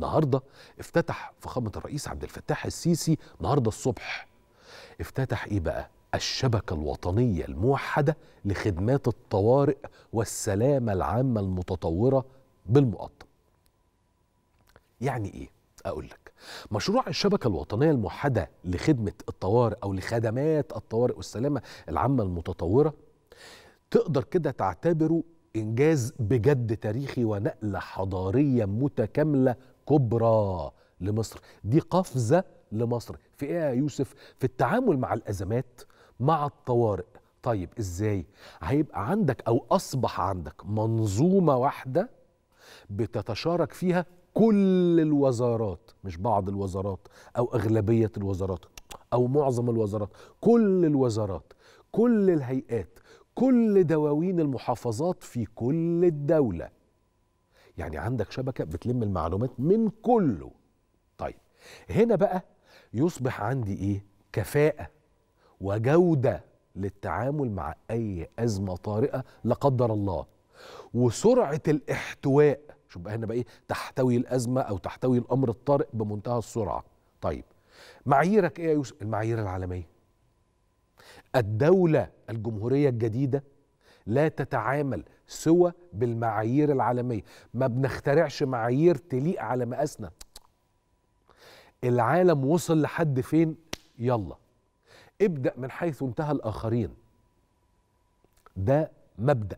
النهارده افتتح فخامه الرئيس عبد الفتاح السيسي النهارده الصبح افتتح ايه بقى؟ الشبكه الوطنيه الموحده لخدمات الطوارئ والسلامه العامه المتطوره بالمقطم. يعني ايه؟ اقول لك مشروع الشبكه الوطنيه الموحده لخدمه الطوارئ او لخدمات الطوارئ والسلامه العامه المتطوره تقدر كده تعتبره انجاز بجد تاريخي ونقله حضاريه متكامله كبرى لمصر دي قفزة لمصر في ايه يا يوسف في التعامل مع الأزمات مع الطوارئ طيب ازاي هيبقى عندك او اصبح عندك منظومة واحدة بتتشارك فيها كل الوزارات مش بعض الوزارات او اغلبية الوزارات او معظم الوزارات كل الوزارات كل الهيئات كل دواوين المحافظات في كل الدوله يعني عندك شبكه بتلم المعلومات من كله طيب هنا بقى يصبح عندي ايه كفاءه وجوده للتعامل مع اي ازمه طارئه لا قدر الله وسرعه الاحتواء شوف بقى هنا بقى ايه تحتوي الازمه او تحتوي الامر الطارئ بمنتهى السرعه طيب معاييرك ايه يا يوسف المعايير العالميه الدوله الجمهوريه الجديده لا تتعامل سوى بالمعايير العالميه ما بنخترعش معايير تليق على مقاسنا العالم وصل لحد فين يلا ابدا من حيث انتهى الاخرين ده مبدا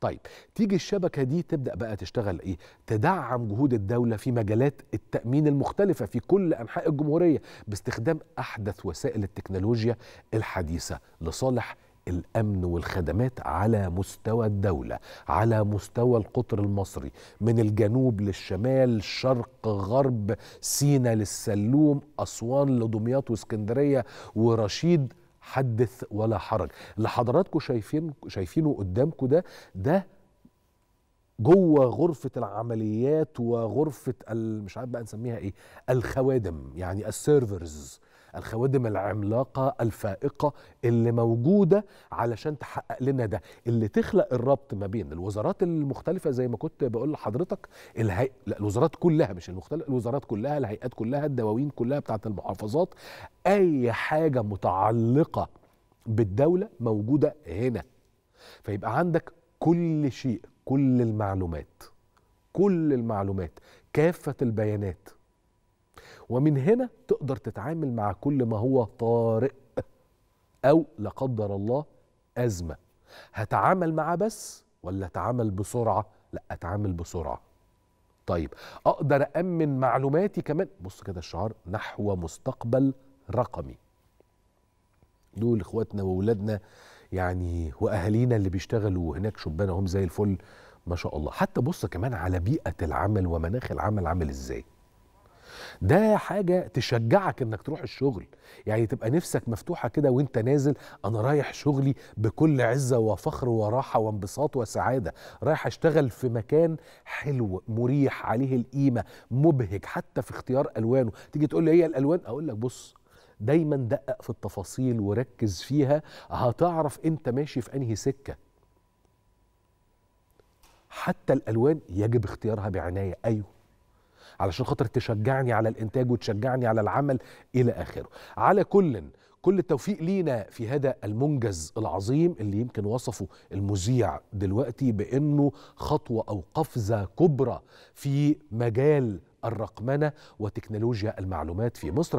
طيب تيجي الشبكه دي تبدا بقى تشتغل ايه تدعم جهود الدوله في مجالات التامين المختلفه في كل انحاء الجمهوريه باستخدام احدث وسائل التكنولوجيا الحديثه لصالح الامن والخدمات على مستوى الدوله على مستوى القطر المصري من الجنوب للشمال شرق غرب سينا للسلوم اسوان لدمياط واسكندريه ورشيد حدث ولا حرج اللي حضراتكم شايفين شايفينه قدامكم ده ده جوه غرفة العمليات وغرفة مش عارف بقى نسميها ايه الخوادم يعني السيرفرز الخوادم العملاقه الفائقه اللي موجوده علشان تحقق لنا ده اللي تخلق الربط ما بين الوزارات المختلفه زي ما كنت بقول لحضرتك الهي... لا الوزارات كلها مش المختلفه الوزارات كلها الهيئات كلها الدواوين كلها بتاعه المحافظات اي حاجه متعلقه بالدوله موجوده هنا فيبقى عندك كل شيء كل المعلومات كل المعلومات كافه البيانات ومن هنا تقدر تتعامل مع كل ما هو طارئ أو لا قدر الله أزمة هتعامل معاه بس ولا أتعامل بسرعة؟ لا أتعامل بسرعة طيب أقدر أمن معلوماتي كمان بص كده الشعار نحو مستقبل رقمي دول إخواتنا وأولادنا يعني وأهالينا اللي بيشتغلوا هناك شبان زي الفل ما شاء الله حتى بص كمان على بيئة العمل ومناخ العمل عامل إزاي ده حاجه تشجعك انك تروح الشغل يعني تبقى نفسك مفتوحه كده وانت نازل انا رايح شغلي بكل عزه وفخر وراحه وانبساط وسعاده رايح اشتغل في مكان حلو مريح عليه القيمه مبهج حتى في اختيار الوانه تيجي تقول لي هي الالوان اقول لك بص دايما دقق في التفاصيل وركز فيها هتعرف انت ماشي في انهي سكه حتى الالوان يجب اختيارها بعنايه ايوه علشان خاطر تشجعني على الانتاج وتشجعني على العمل الى اخره على كل كل التوفيق لينا في هذا المنجز العظيم اللي يمكن وصفه المذيع دلوقتي بانه خطوه او قفزه كبرى في مجال الرقمنه وتكنولوجيا المعلومات في مصر